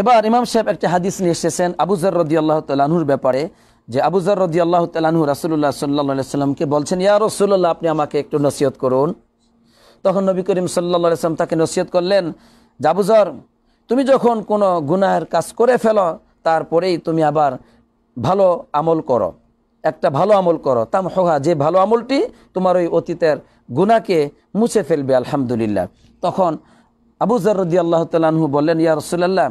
এবার ইমাম সাহেব একটি হাদিস নিয়ে এসেছেন আবুজার রদি আল্লাহ তালাহুর ব্যাপারে যে আবুজার রদি আল্লাহ তালাহু রাসুল্লাহ সাল্লাহামকে সাল্লামকে বলছেন ইয়া রসুল্লাহ আপনি আমাকে একটু নসিহত করুন তখন নবী করিম সাল্লাহ সাল্লাম তাকে নসিহত করলেন জাবুজর তুমি যখন কোনো গুনাহের কাজ করে ফেলো তারপরেই তুমি আবার ভালো আমল করো একটা ভালো আমল করো তাম হোহা যে ভালো আমলটি তোমার ওই অতীতের গুনাকে মুছে ফেলবে আলহামদুলিল্লাহ তখন আবু রদি আল্লাহ তালাহু বললেন ইয়া রসুল্লাহ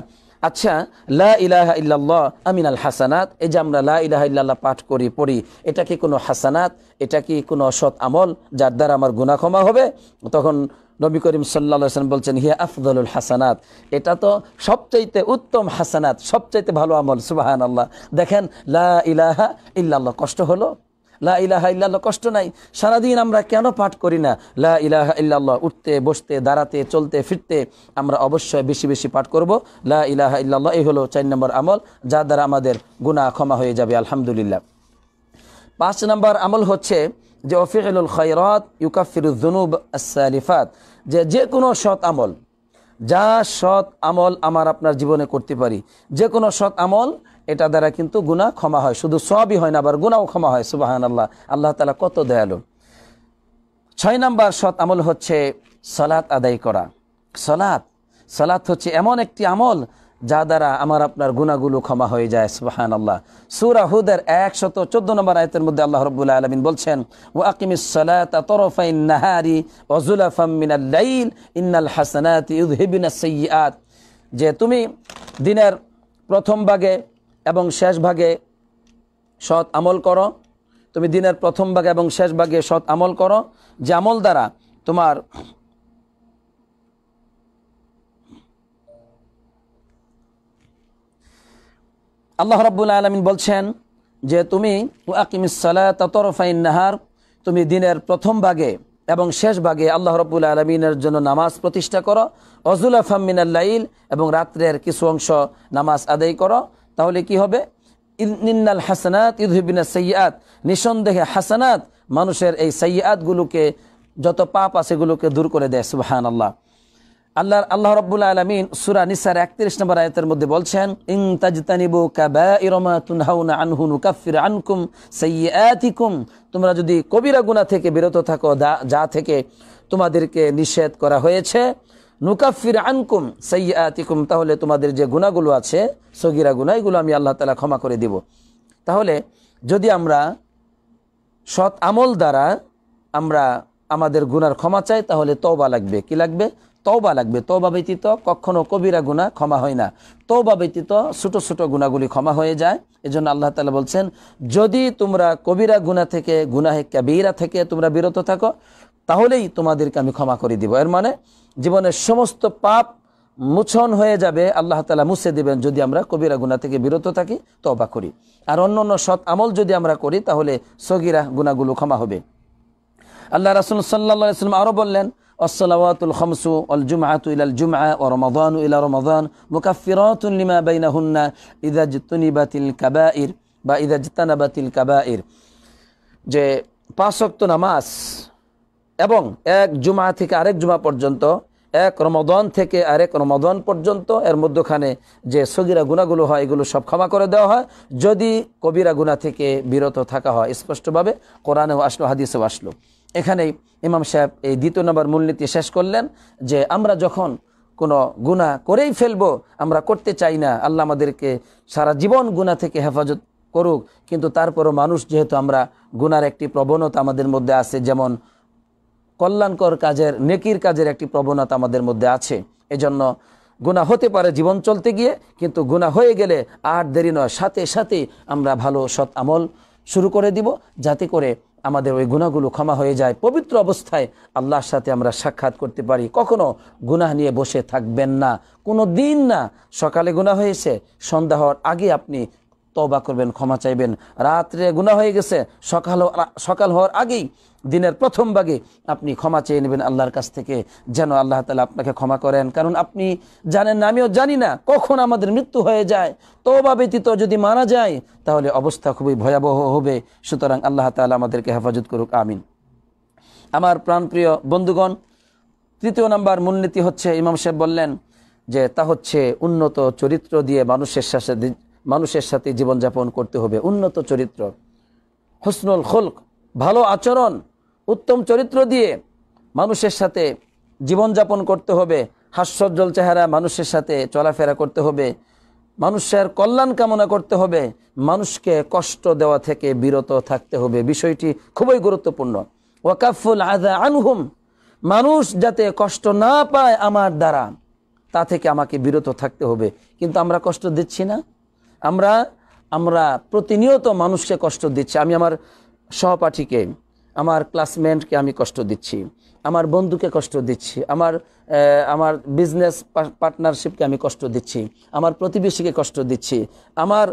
আচ্ছা লা ইলাহা ইল্লাল্লাহ আমিনাল হাসানাত এই যে আমরা লা ইলাহা ইল্লাল্লাহ পাঠ করি পড়ি এটা কি কোনো হাসানাত এটা কি কোনো অসৎ আমল যার দ্বারা আমার গুণাক্ষমা হবে তখন নবী করিম সাল্লাম বলছেন হিয়া আফদলুল হাসানাত এটা তো সবচাইতে উত্তম হাসানাত সবচাইতে ভালো আমল সুবাহান আল্লাহ দেখেন লা ইলাহা ইল্লাল্লাহ কষ্ট হলো লা ইলাহা ইল্লাল্লাহ কষ্ট নাই সারাদিন আমরা কেন পাঠ করি না লা ইলাহা ইল্লাল্লাহ উঠতে বসতে দাঁড়াতে চলতে ফিরতে আমরা অবশ্যই বেশি বেশি পাঠ করব লা ইলাহা ইল্লাল্লাহ এই হলো চার নম্বর আমল যা দ্বারা আমাদের গুণা ক্ষমা হয়ে যাবে আলহামদুলিল্লাহ পাঁচ নম্বর আমল হচ্ছে যে অফিকুল খৈরত ইউকাফিরুদ্দনুব আসালিফাত যে যে কোনো সৎ আমল যা সৎ আমল আমার আপনার জীবনে করতে পারি যে কোনো সৎ আমল এটা দ্বারা কিন্তু গুণা ক্ষমা হয় শুধু সবই হয় না আবার গুণাও ক্ষমা হয় সুবাহান আল্লাহ আল্লাহ তালা কত দয়ালু ছয় নাম্বার সৎ আমল হচ্ছে সলাৎ আদায় করা সলাৎ সলাৎ হচ্ছে এমন একটি আমল যা দ্বারা আমার আপনার গুণাগুলো ক্ষমা হয়ে যায় সুবাহান আল্লাহ সুরা হুদের একশত চোদ্দ নম্বর আয়তের মধ্যে আল্লাহ রবুল্লা আলমিন বলছেন ও আকিমিসারি ওজুলাফামিনাল ইন্নাল হাসানাত যে তুমি দিনের প্রথম ভাগে এবং শেষ ভাগে সৎ আমল করো তুমি দিনের প্রথম ভাগে এবং শেষ ভাগে সৎ আমল করো যে আমল দ্বারা তোমার আল্লাহ রব্বুল আলমিন বলছেন যে তুমি ততরফাইন নাহার তুমি দিনের প্রথম ভাগে এবং শেষ ভাগে আল্লাহ রব্বুল আলমিনের জন্য নামাজ প্রতিষ্ঠা করো অজুল আফামিনাল্লাইল এবং রাত্রের কিছু অংশ নামাজ আদায় করো তাহলে কি হবে নিন্নাল হাসানাত ইদহিবিনা সৈয়াদ নিঃসন্দেহে হাসানাত মানুষের এই গুলোকে যত পাপ আছে গুলোকে দূর করে দেয় সুবাহান আল্লাহ আল্লাহ আল্লাহ রব্বুল আলমিন সুরা নিসার একত্রিশ নম্বর আয়তের মধ্যে বলছেন ইং তাজতানিবু আনহুনু কাফির আনকুম সৈয়াতিকুম তোমরা যদি কবিরা গুণা থেকে বিরত থাকো যা থেকে তোমাদেরকে নিষেধ করা হয়েছে নুকাফির আনকুম সৈয়াতিকুম তাহলে তোমাদের যে গুণাগুলো আছে সগিরা গুণাইগুলো আমি আল্লাহ তালা ক্ষমা করে দিব তাহলে যদি আমরা সৎ আমল দ্বারা আমরা আমাদের গুনার ক্ষমা চাই তাহলে তওবা লাগবে কি লাগবে তওবা লাগবে তওবা ব্যতীত কখনো কবিরা গুণা ক্ষমা হয় না তওবা ব্যতীত ছোট ছোট গুণাগুলি ক্ষমা হয়ে যায় এজন্য আল্লাহ তালা বলছেন যদি তোমরা কবিরা গুণা থেকে গুনাহে কাবিরা থেকে তোমরা বিরত থাকো তাহলেই তোমাদেরকে আমি ক্ষমা করে দিব এর মানে জীবনের সমস্ত পাপ মুছন হয়ে যাবে আল্লাহ তালা মুছে দেবেন যদি আমরা কবিরা গুণা থেকে বিরত থাকি তবা করি আর অন্য অন্য সৎ আমল যদি আমরা করি তাহলে সগিরা গুণাগুলো ক্ষমা হবে আল্লাহ রাসুল সাল্লাম আরও বললেন আসসালাওয়াতুল হমসু অল জুমাহাতু ইলাল জুমআ ও রমাদান ইলা রমাদান মুকাফিরাতুন লিমা বাইনাহুন্না ইদাজ কাবা কাবাইর বা ইদাজ কাবা কাবাইর যে পাঁচক্ত নামাজ এবং এক জুমা থেকে আরেক জুমা পর্যন্ত এক রমদন থেকে আরেক রমদন পর্যন্ত এর মধ্যখানে যে সগিরা গুণাগুলো হয় এগুলো সব ক্ষমা করে দেওয়া হয় যদি কবিরা গুণা থেকে বিরত থাকা হয় স্পষ্টভাবে কোরআনেও আসলো হাদিসেও আসলো এখানেই ইমাম সাহেব এই দ্বিতীয় নম্বর মূলনীতি শেষ করলেন যে আমরা যখন কোনো গুণা করেই ফেলবো আমরা করতে চাই না আল্লাহ আমাদেরকে সারা জীবন গুণা থেকে হেফাজত করুক কিন্তু তারপরও মানুষ যেহেতু আমরা গুনার একটি প্রবণতা আমাদের মধ্যে আছে যেমন কল্যাণকর কাজের নেকির কাজের একটি প্রবণতা আমাদের মধ্যে আছে এজন্য গুণা হতে পারে জীবন চলতে গিয়ে কিন্তু গুণা হয়ে গেলে আর দেরি নয় সাথে সাথে আমরা ভালো সৎ আমল শুরু করে দিব যাতে করে আমাদের ওই গুণাগুলো ক্ষমা হয়ে যায় পবিত্র অবস্থায় আল্লাহর সাথে আমরা সাক্ষাৎ করতে পারি কখনো গুণাহ নিয়ে বসে থাকবেন না কোনো দিন না সকালে গুণা হয়েছে সন্ধ্যা হওয়ার আগে আপনি তবা করবেন ক্ষমা চাইবেন রাত্রে গুণা হয়ে গেছে সকাল সকাল হওয়ার আগেই দিনের প্রথম ভাগে আপনি ক্ষমা চেয়ে নেবেন আল্লাহর কাছ থেকে যেন আল্লাহ তালা আপনাকে ক্ষমা করেন কারণ আপনি জানেন না আমিও জানি না কখন আমাদের মৃত্যু হয়ে যায় তবা ব্যতীত যদি মারা যায় তাহলে অবস্থা খুবই ভয়াবহ হবে সুতরাং আল্লাহ তালা আমাদেরকে হেফাজত করুক আমিন আমার প্রাণপ্রিয় বন্ধুগণ তৃতীয় নাম্বার মূলনীতি হচ্ছে ইমাম সাহেব বললেন যে তা হচ্ছে উন্নত চরিত্র দিয়ে মানুষের শেষে মানুষের সাথে জীবনযাপন করতে হবে উন্নত চরিত্র হসনুল খুলক ভালো আচরণ উত্তম চরিত্র দিয়ে মানুষের সাথে জীবনযাপন করতে হবে হাস্যজ্জ্বল চেহারা মানুষের সাথে চলাফেরা করতে হবে মানুষের কল্যাণ কামনা করতে হবে মানুষকে কষ্ট দেওয়া থেকে বিরত থাকতে হবে বিষয়টি খুবই গুরুত্বপূর্ণ ওয়াকাফুল আদা আনহুম মানুষ যাতে কষ্ট না পায় আমার দ্বারা তা থেকে আমাকে বিরত থাকতে হবে কিন্তু আমরা কষ্ট দিচ্ছি না আমরা আমরা প্রতিনিয়ত মানুষকে কষ্ট দিচ্ছি আমি আমার সহপাঠীকে আমার ক্লাসমেটকে আমি কষ্ট দিচ্ছি আমার বন্ধুকে কষ্ট দিচ্ছি আমার আমার বিজনেস পার্টনারশিপকে আমি কষ্ট দিচ্ছি আমার প্রতিবেশীকে কষ্ট দিচ্ছি আমার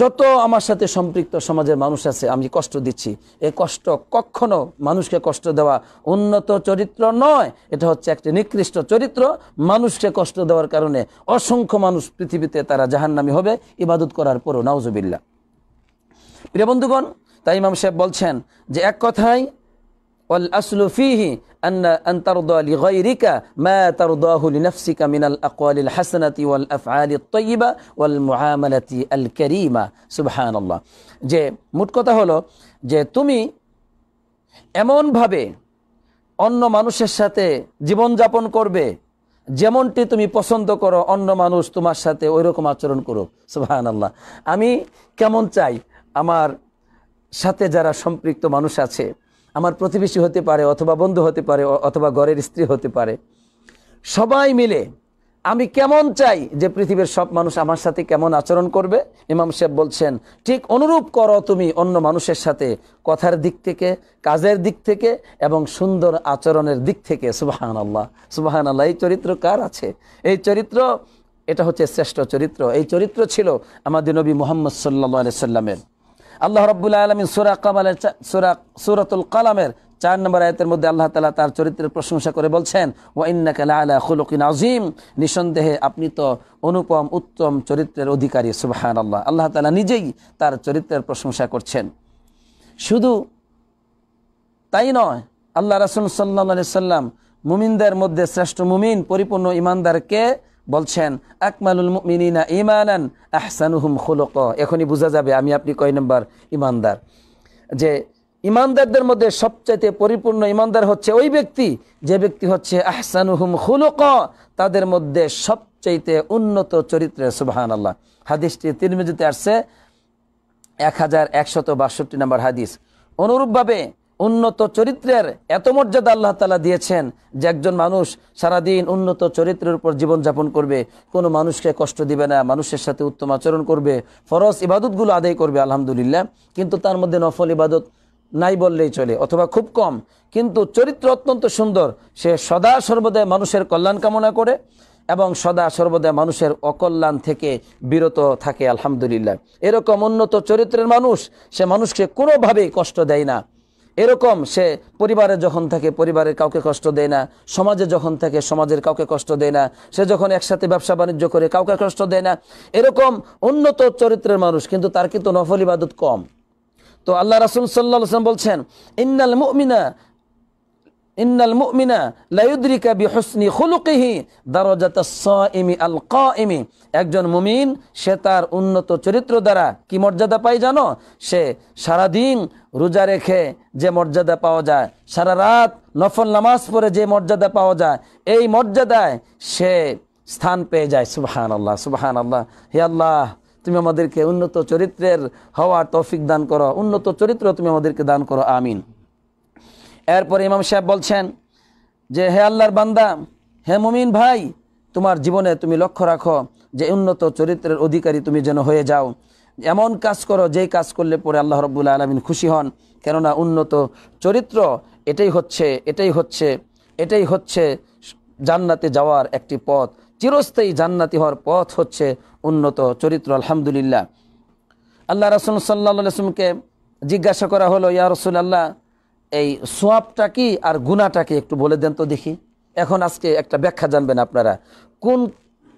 যত আমার সাথে সম্পৃক্ত সমাজের মানুষ আছে আমি কষ্ট দিচ্ছি এই কষ্ট কখনো মানুষকে কষ্ট দেওয়া উন্নত চরিত্র নয় এটা হচ্ছে একটি নিকৃষ্ট চরিত্র মানুষকে কষ্ট দেওয়ার কারণে অসংখ্য মানুষ পৃথিবীতে তারা জাহান্নামি হবে ইবাদত করার পরও নাউজবিল্লা প্রিয় বন্ধুগণ তাই ইমাম সাহেব বলছেন যে এক কথায় والأصل فيه أن أن ترضى لغيرك ما ترضاه لنفسك من الأقوال الحسنة والأفعال الطيبة والمعاملة الكريمة سبحان الله যে মোট কথা হলো যে তুমি এমন ভাবে অন্য মানুষের সাথে জীবন যাপন করবে যেমনটি তুমি পছন্দ করো অন্য মানুষ তোমার সাথে ওই রকম আচরণ করো সুবাহান আল্লাহ আমি কেমন চাই আমার সাথে যারা সম্পৃক্ত মানুষ আছে আমার প্রতিবেশী হতে পারে অথবা বন্ধু হতে পারে অথবা ঘরের স্ত্রী হতে পারে সবাই মিলে আমি কেমন চাই যে পৃথিবীর সব মানুষ আমার সাথে কেমন আচরণ করবে ইমাম সাহেব বলছেন ঠিক অনুরূপ করো তুমি অন্য মানুষের সাথে কথার দিক থেকে কাজের দিক থেকে এবং সুন্দর আচরণের দিক থেকে সুবাহান আল্লাহ সুবাহান আল্লাহ এই চরিত্র কার আছে এই চরিত্র এটা হচ্ছে শ্রেষ্ঠ চরিত্র এই চরিত্র ছিল আমাদের নবী মোহাম্মদ সাল্লা সাল্লামের আল্লাহ রব্বুল্লা আলমী সুরা কামালের সুরা সুরাতুল কালামের চার নম্বর আয়তের মধ্যে আল্লাহ তালা তার চরিত্রের প্রশংসা করে বলছেন ও ইন্নাকাল আলা খুলকিন আজিম নিঃসন্দেহে আপনি তো অনুপম উত্তম চরিত্রের অধিকারী সুবাহান আল্লাহ আল্লাহ তালা নিজেই তার চরিত্রের প্রশংসা করছেন শুধু তাই নয় আল্লাহ রাসুল সাল্লা সাল্লাম মুমিনদের মধ্যে শ্রেষ্ঠ মুমিন পরিপূর্ণ ইমানদারকে বলছেন আকমালুল মিনিনা ইমানান আহসানুহুম খুলক এখনই বোঝা যাবে আমি আপনি কয় নম্বর ইমানদার যে ইমানদারদের মধ্যে সবচাইতে পরিপূর্ণ ইমানদার হচ্ছে ওই ব্যক্তি যে ব্যক্তি হচ্ছে আহসানুহুম খুলক তাদের মধ্যে সবচাইতে উন্নত চরিত্রে সুবাহান আল্লাহ হাদিসটি তিরমিজিতে আসছে এক হাজার একশত বাষট্টি নম্বর হাদিস অনুরূপভাবে উন্নত চরিত্রের এত মর্যাদা আল্লাহ তালা দিয়েছেন যে একজন মানুষ সারাদিন উন্নত চরিত্রের উপর জীবনযাপন করবে কোনো মানুষকে কষ্ট দিবে না মানুষের সাথে উত্তম আচরণ করবে ফরজ ইবাদতগুলো আদায় করবে আলহামদুলিল্লাহ কিন্তু তার মধ্যে নফল ইবাদত নাই বললেই চলে অথবা খুব কম কিন্তু চরিত্র অত্যন্ত সুন্দর সে সদা সর্বদাই মানুষের কল্যাণ কামনা করে এবং সদা সর্বদা মানুষের অকল্যাণ থেকে বিরত থাকে আলহামদুলিল্লাহ এরকম উন্নত চরিত্রের মানুষ সে মানুষকে কোনোভাবেই কষ্ট দেয় না এরকম সে পরিবারে যখন থাকে পরিবারের কাউকে কষ্ট দেয় না সমাজে যখন থাকে সমাজের কাউকে কষ্ট দেয় না সে যখন একসাথে ব্যবসা বাণিজ্য করে কাউকে কষ্ট দেয় না এরকম উন্নত চরিত্রের মানুষ কিন্তু তার কিন্তু নফল ইবাদত কম তো আল্লাহ রাসুল সাল্লাম বলছেন ইন্নাল মুমিনা ইন্নাল মুমিনা লায়ুদ্রিকা বিহসনি খুলুকিহি দারজাত সাইমি আল কাইমি একজন মুমিন সে তার উন্নত চরিত্র দ্বারা কি মর্যাদা পায় জানো সে সারাদিন রোজা রেখে যে মর্যাদা পাওয়া যায় সারা রাত নফল নামাজ পড়ে যে মর্যাদা পাওয়া যায় এই মর্যাদায় সে স্থান পেয়ে যায় সুবাহান আল্লাহ সুবাহান আল্লাহ হে আল্লাহ তুমি আমাদেরকে উন্নত চরিত্রের হওয়ার তৌফিক দান করো উন্নত চরিত্র তুমি আমাদেরকে দান করো আমিন এরপর ইমাম সাহেব বলছেন যে হে আল্লাহর বান্দা হে মুমিন ভাই তোমার জীবনে তুমি লক্ষ্য রাখো যে উন্নত চরিত্রের অধিকারী তুমি যেন হয়ে যাও এমন কাজ করো যেই কাজ করলে পরে আল্লাহ রব্বুল আলমিন খুশি হন কেননা উন্নত চরিত্র এটাই হচ্ছে এটাই হচ্ছে এটাই হচ্ছে জান্নাতে যাওয়ার একটি পথ চিরস্থায়ী জান্নাতি হওয়ার পথ হচ্ছে উন্নত চরিত্র আলহামদুলিল্লাহ আল্লাহ রসুল সাল্লাহমকে জিজ্ঞাসা করা হলো ইয়া রসুল আল্লাহ এই সোয়াবটা কি আর গুণাটা কি একটু বলে দেন তো দেখি এখন আজকে একটা ব্যাখ্যা জানবেন আপনারা কোন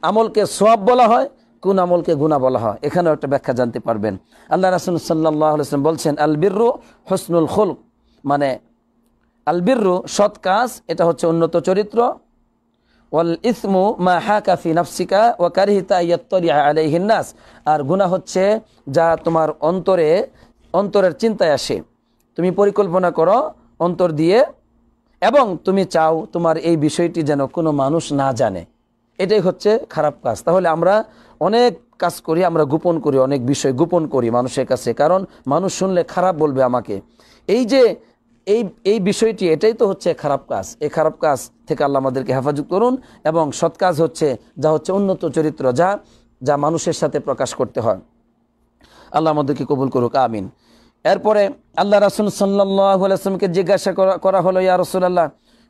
আমলকে সোয়াব বলা হয় কোন আমলকে গুণা বলা হয় এখানেও একটা ব্যাখ্যা জানতে পারবেন আল্লাহ রাসুল সাল্লাহ আসলাম বলছেন আলবিরু হসনুল খুল মানে আলবিরু সৎ কাজ এটা হচ্ছে উন্নত চরিত্র ওয়াল ইসমু মা হা কাফি নাফসিকা ও কারিহিতা ইয়াত্তরিয়া আলাইহিন্নাস আর গুণা হচ্ছে যা তোমার অন্তরে অন্তরের চিন্তায় আসে তুমি পরিকল্পনা করো অন্তর দিয়ে এবং তুমি চাও তোমার এই বিষয়টি যেন কোনো মানুষ না জানে এটাই হচ্ছে খারাপ কাজ তাহলে আমরা অনেক কাজ করি আমরা গোপন করি অনেক বিষয় গোপন করি মানুষের কাছে কারণ মানুষ শুনলে খারাপ বলবে আমাকে এই যে এই এই বিষয়টি এটাই তো হচ্ছে খারাপ কাজ এই খারাপ কাজ থেকে আল্লাহ আমাদেরকে হেফাজত করুন এবং সৎ কাজ হচ্ছে যা হচ্ছে উন্নত চরিত্র যা যা মানুষের সাথে প্রকাশ করতে হয় আল্লাহ আমাদেরকে কবুল করুক আমিন এরপরে আল্লাহ রাসুল সাল্লাহ আলসালামকে জিজ্ঞাসা করা হলো ইয়া রসুল্লাহ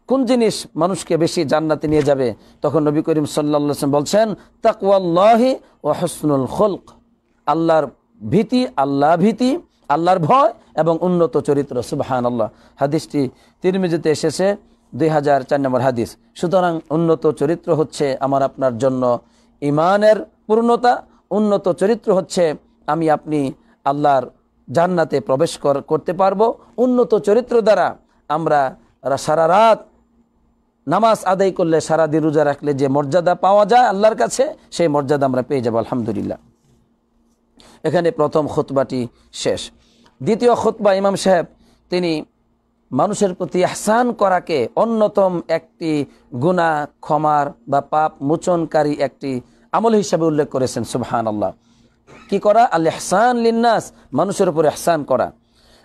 কোন জিনিস মানুষকে বেশি জান্নাতে নিয়ে যাবে তখন নবী করিম সাল্লা বলছেন তাকুয়াল্লাহি ও হসনুল খোলক আল্লাহর ভীতি আল্লাহ ভীতি আল্লাহর ভয় এবং উন্নত চরিত্র সুবাহান আল্লাহ হাদিসটি তিরমিজিতে এসেছে দুই হাজার চার নম্বর হাদিস সুতরাং উন্নত চরিত্র হচ্ছে আমার আপনার জন্য ইমানের পূর্ণতা উন্নত চরিত্র হচ্ছে আমি আপনি আল্লাহর জান্নাতে প্রবেশ করতে পারবো উন্নত চরিত্র দ্বারা আমরা সারা রাত নামাজ আদায় করলে সারাদিন রোজা রাখলে যে মর্যাদা পাওয়া যায় আল্লাহর কাছে সেই মর্যাদা আমরা পেয়ে যাবো আলহামদুলিল্লাহ এখানে প্রথম খোতবাটি শেষ দ্বিতীয় খোতবা ইমাম সাহেব তিনি মানুষের প্রতি আহসান করাকে অন্যতম একটি গুণা ক্ষমার বা পাপ মোচনকারী একটি আমল হিসাবে উল্লেখ করেছেন সুবহান আল্লাহ কি করা আল এহসান লিন্নাস মানুষের উপর আহসান করা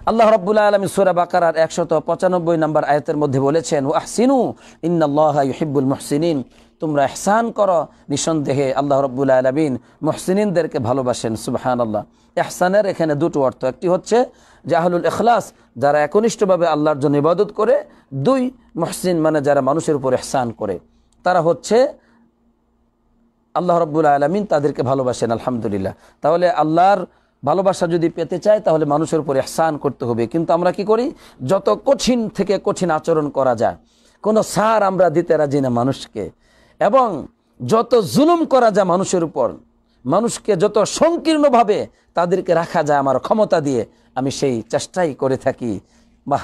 আল্লাহ রব্বুল্লাহ আলমী সুরা বাকার একশত পঁচানব্বই নম্বর আয়তের মধ্যে বলেছেন ও আহসিনু ইন্নআল্লাহ মহসিনিন তোমরা এহসান করো নিঃসন্দেহে আল্লাহ রব্বুল আলমিন মহসিনিনদেরকে ভালোবাসেন সুবাহান আল্লাহ এহসানের এখানে দুটো অর্থ একটি হচ্ছে জাহালুল এখলাস যারা একনিষ্ঠভাবে আল্লাহর জন্য ইবাদত করে দুই মহসিন মানে যারা মানুষের উপর এহসান করে তারা হচ্ছে আল্লাহ রব্বুল আলমিন তাদেরকে ভালোবাসেন আলহামদুলিল্লাহ তাহলে আল্লাহর ভালোবাসা যদি পেতে চায় তাহলে মানুষের উপরে আহসান করতে হবে কিন্তু আমরা কি করি যত কঠিন থেকে কঠিন আচরণ করা যায় কোনো সার আমরা দিতে রাজি না মানুষকে এবং যত জুলুম করা যায় মানুষের উপর মানুষকে যত সংকীর্ণভাবে তাদেরকে রাখা যায় আমার ক্ষমতা দিয়ে আমি সেই চেষ্টাই করে থাকি বাহ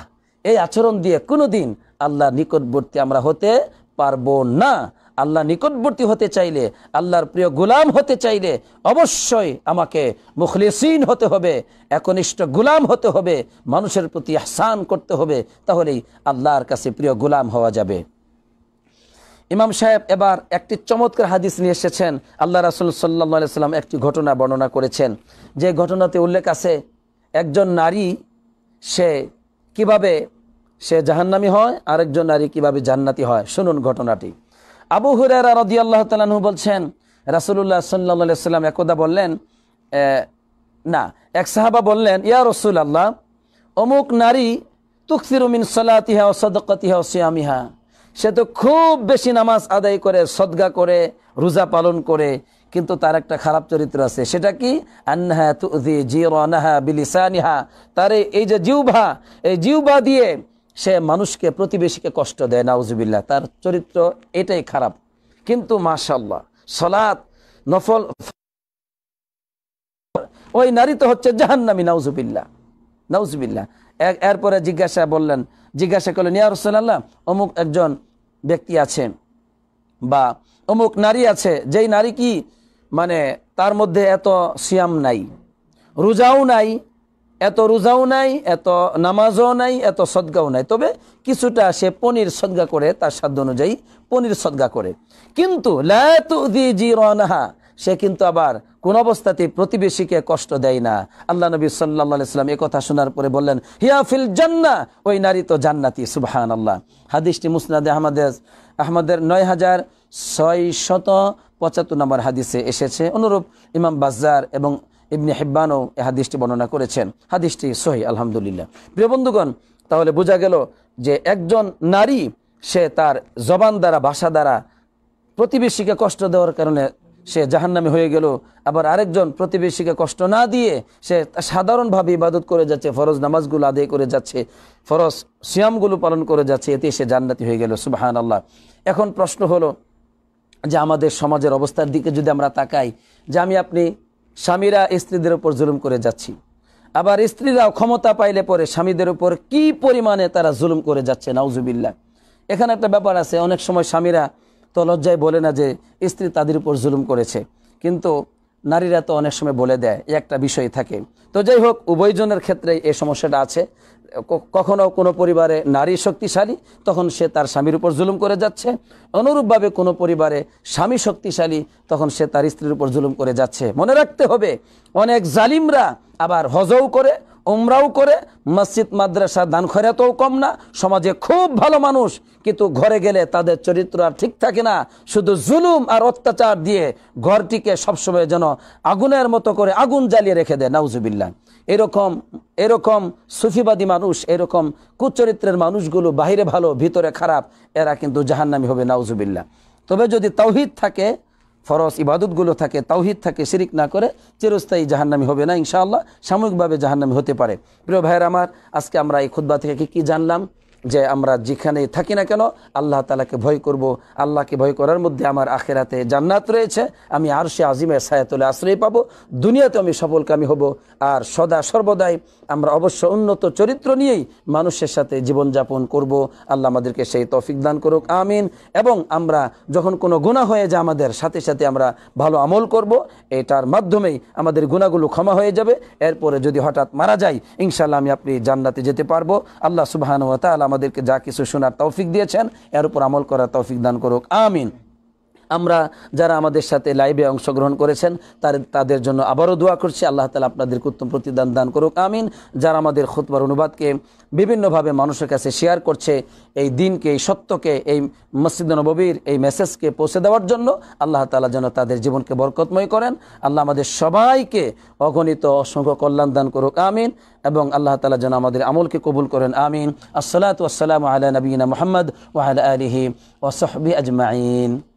এই আচরণ দিয়ে কোনো দিন আল্লাহ নিকটবর্তী আমরা হতে পারবো না আল্লাহ নিকটবর্তী হতে চাইলে আল্লাহর প্রিয় গুলাম হতে চাইলে অবশ্যই আমাকে মুখলেসিন হতে হবে একনিষ্ঠ গুলাম হতে হবে মানুষের প্রতি আহসান করতে হবে তাহলেই আল্লাহর কাছে প্রিয় গুলাম হওয়া যাবে ইমাম সাহেব এবার একটি চমৎকার হাদিস নিয়ে এসেছেন আল্লাহ রাসুল সাল্লা সাল্লাম একটি ঘটনা বর্ণনা করেছেন যে ঘটনাতে উল্লেখ আছে একজন নারী সে কিভাবে সে জাহান্নামি হয় আরেকজন নারী কিভাবে জান্নাতি হয় শুনুন ঘটনাটি আবু হুরেরা রদি আল্লাহ তালু বলছেন রাসুল্লাহ সাল্লা সাল্লাম একদা বললেন না এক সাহাবা বললেন ইয়া রসুল আল্লাহ অমুক নারী তুকসিরুমিন সলাতিহা ও সদকতিহা ও সিয়ামিহা সে তো খুব বেশি নামাজ আদায় করে সদগা করে রোজা পালন করে কিন্তু তার একটা খারাপ চরিত্র আছে সেটা কি আন্নাহা তুজি বিলিসা বিলিসানিহা তার এই যে জিউভা এই জিউভা দিয়ে সে মানুষকে প্রতিবেশীকে কষ্ট দেয় নাউজুবিল্লাহ তার চরিত্র এটাই খারাপ কিন্তু মাশাল্লাহ সলাত নফল ওই নারী তো হচ্ছে জাহান্নামি নাউজুবিল্লা নাউজুবিল্লা এরপরে জিজ্ঞাসা বললেন জিজ্ঞাসা করলেন ইয়া রসোল্লাহ অমুক একজন ব্যক্তি আছে বা অমুক নারী আছে যেই নারী কি মানে তার মধ্যে এত সিয়াম নাই রোজাও নাই এত রোজাও নাই এত নামাজও নাই এত সদ্গাও নাই তবে কিছুটা সে পনির সদ্গা করে তার সাধ্য অনুযায়ী পনির সদ্গা করে কিন্তু সে কিন্তু আবার কোন অবস্থাতে প্রতিবেশীকে কষ্ট দেয় না আল্লাহ নবী সাল্লাম এ কথা শোনার পরে বললেন হিয়াফিল জান্না ওই নারী তো জান্নাতি সুবাহান আল্লাহ হাদিসটি মুসনাদ আহমদের আহমদের নয় হাজার ছয় শত পঁচাত্তর নম্বর হাদিসে এসেছে অনুরূপ ইমাম বাজার এবং ইবনে হিব্বানও এ হাদিসটি বর্ণনা করেছেন হাদিসটি সহি আলহামদুলিল্লাহ প্রিয় বন্ধুগণ তাহলে বোঝা গেল যে একজন নারী সে তার জবান দ্বারা ভাষা দ্বারা প্রতিবেশীকে কষ্ট দেওয়ার কারণে সে জাহান্নামে হয়ে গেল আবার আরেকজন প্রতিবেশীকে কষ্ট না দিয়ে সে সাধারণভাবে ইবাদত করে যাচ্ছে ফরজ নামাজগুলো আদায় করে যাচ্ছে ফরজ সিয়ামগুলো পালন করে যাচ্ছে এতে সে জান্নাতি হয়ে গেল সুবাহান আল্লাহ এখন প্রশ্ন হলো যে আমাদের সমাজের অবস্থার দিকে যদি আমরা তাকাই যে আমি আপনি স্বামীরা স্ত্রীদের উপর জুলুম করে যাচ্ছি আবার স্ত্রীরাও ক্ষমতা পাইলে পরে স্বামীদের উপর কি পরিমাণে তারা জুলুম করে যাচ্ছে নাউজুবিল্লা এখানে একটা ব্যাপার আছে অনেক সময় স্বামীরা তো লজ্জায় বলে না যে স্ত্রী তাদের উপর জুলুম করেছে কিন্তু নারীরা তো অনেক সময় বলে দেয় একটা বিষয় থাকে তো যাই হোক উভয়জনের ক্ষেত্রে এই সমস্যাটা আছে কখনো কোনো পরিবারে নারী শক্তিশালী তখন সে তার স্বামীর উপর জুলুম করে যাচ্ছে অনুরূপভাবে কোনো পরিবারে স্বামী শক্তিশালী তখন সে তার স্ত্রীর উপর জুলুম করে যাচ্ছে মনে রাখতে হবে অনেক জালিমরা আবার হজও করে উমরাও করে মসজিদ মাদ্রাসা দান খরাতেও কম না সমাজে খুব ভালো মানুষ কিন্তু ঘরে গেলে তাদের চরিত্র আর ঠিক থাকে না শুধু জুলুম আর অত্যাচার দিয়ে ঘরটিকে সবসময় যেন আগুনের মতো করে আগুন জ্বালিয়ে রেখে দেয় নাউজুবিল্লা এরকম এরকম সুফিবাদী মানুষ এরকম কুচরিত্রের মানুষগুলো বাহিরে ভালো ভিতরে খারাপ এরা কিন্তু জাহান্নামি হবে নাউজুবিল্লা তবে যদি তৌহিদ থাকে ফরজ ইবাদতগুলো থাকে তাওহিদ থাকে শিরিক না করে চিরস্থায়ী জাহান্নামি হবে না ইনশাআল্লাহ সাময়িকভাবে জাহান্নামি হতে পারে প্রিয় ভাইয়ের আমার আজকে আমরা এই খুদ্া থেকে কি জানলাম যে আমরা যেখানে থাকি না কেন আল্লাহ তালাকে ভয় করব আল্লাহকে ভয় করার মধ্যে আমার আখেরাতে জান্নাত রয়েছে আমি আর সে আজিমের সায়াতলে আশ্রয় পাব দুনিয়াতে আমি সফলকামী হব আর সদা সর্বদাই আমরা অবশ্য উন্নত চরিত্র নিয়েই মানুষের সাথে জীবনযাপন করব আল্লাহ আমাদেরকে সেই তফিক দান করুক আমিন এবং আমরা যখন কোনো গুণা হয়ে যায় আমাদের সাথে সাথে আমরা ভালো আমল করব এটার মাধ্যমেই আমাদের গুণাগুলো ক্ষমা হয়ে যাবে এরপরে যদি হঠাৎ মারা যায় ইনশাল্লাহ আমি আপনি জান্নাতে যেতে পারবো আল্লাহ সুবাহানুয়া আমাদেরকে যা কিছু শোনার তৌফিক দিয়েছেন এর উপর আমল করার তৌফিক দান করুক আমিন আমরা যারা আমাদের সাথে লাইভে অংশগ্রহণ করেছেন তার তাদের জন্য আবারও দোয়া করছি আল্লাহ তালা আপনাদের উত্তম প্রতিদান দান করুক আমিন যারা আমাদের খুতবার অনুবাদকে বিভিন্নভাবে মানুষের কাছে শেয়ার করছে এই দিনকে এই সত্যকে এই মসজিদ নবীর এই মেসেজকে পৌঁছে দেওয়ার জন্য আল্লাহ তালা যেন তাদের জীবনকে বরকতময় করেন আল্লাহ আমাদের সবাইকে অগণিত অসংখ্য কল্যাণ দান করুক আমিন এবং আল্লাহ তালা যেন আমাদের আমলকে কবুল করেন আমিন আসসালাত আসসালাম আলা নবীনা মোহাম্মদ ওয়াহ আলহি ওসহবি আজমাইন